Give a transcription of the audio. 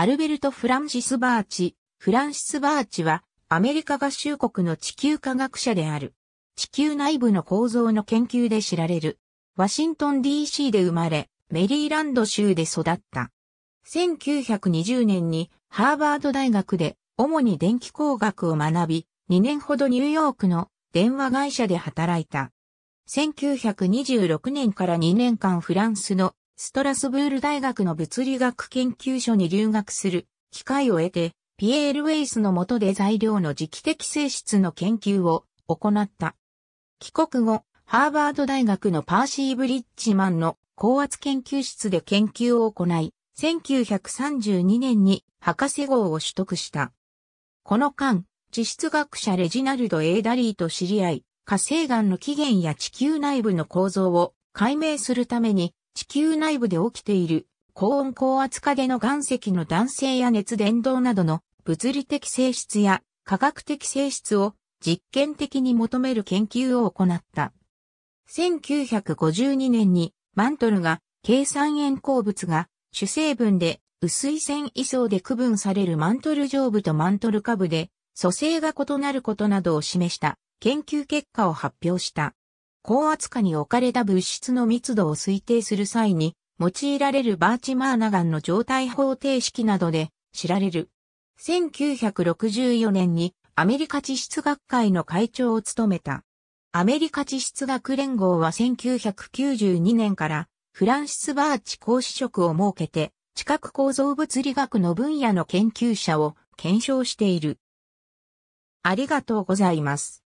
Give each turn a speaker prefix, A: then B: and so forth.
A: アルベルト・フランシス・バーチ。フランシス・バーチは、アメリカ合衆国の地球科学者である。地球内部の構造の研究で知られる。ワシントン DC で生まれ、メリーランド州で育った。1920年にハーバード大学で主に電気工学を学び、2年ほどニューヨークの電話会社で働いた。1926年から2年間フランスのストラスブール大学の物理学研究所に留学する機会を得て、ピエール・ウェイスの下で材料の磁気的性質の研究を行った。帰国後、ハーバード大学のパーシー・ブリッジマンの高圧研究室で研究を行い、1932年に博士号を取得した。この間、地質学者レジナルド・エーダリーと知り合い、火星岩の起源や地球内部の構造を解明するために地球内部で起きている高温高圧下での岩石の断性や熱伝導などの物理的性質や科学的性質を実験的に求める研究を行った。1952年にマントルが計算塩鉱物が主成分で薄い線位相で区分されるマントル上部とマントル下部で組成が異なることなどを示した研究結果を発表した。高圧下に置かれた物質の密度を推定する際に、用いられるバーチマーナガンの状態方程式などで知られる。1964年にアメリカ地質学会の会長を務めた。アメリカ地質学連合は1992年からフランシス・バーチ講師職を設けて地殻構造物理学の分野の研究者を検証している。ありがとうござい
B: ます。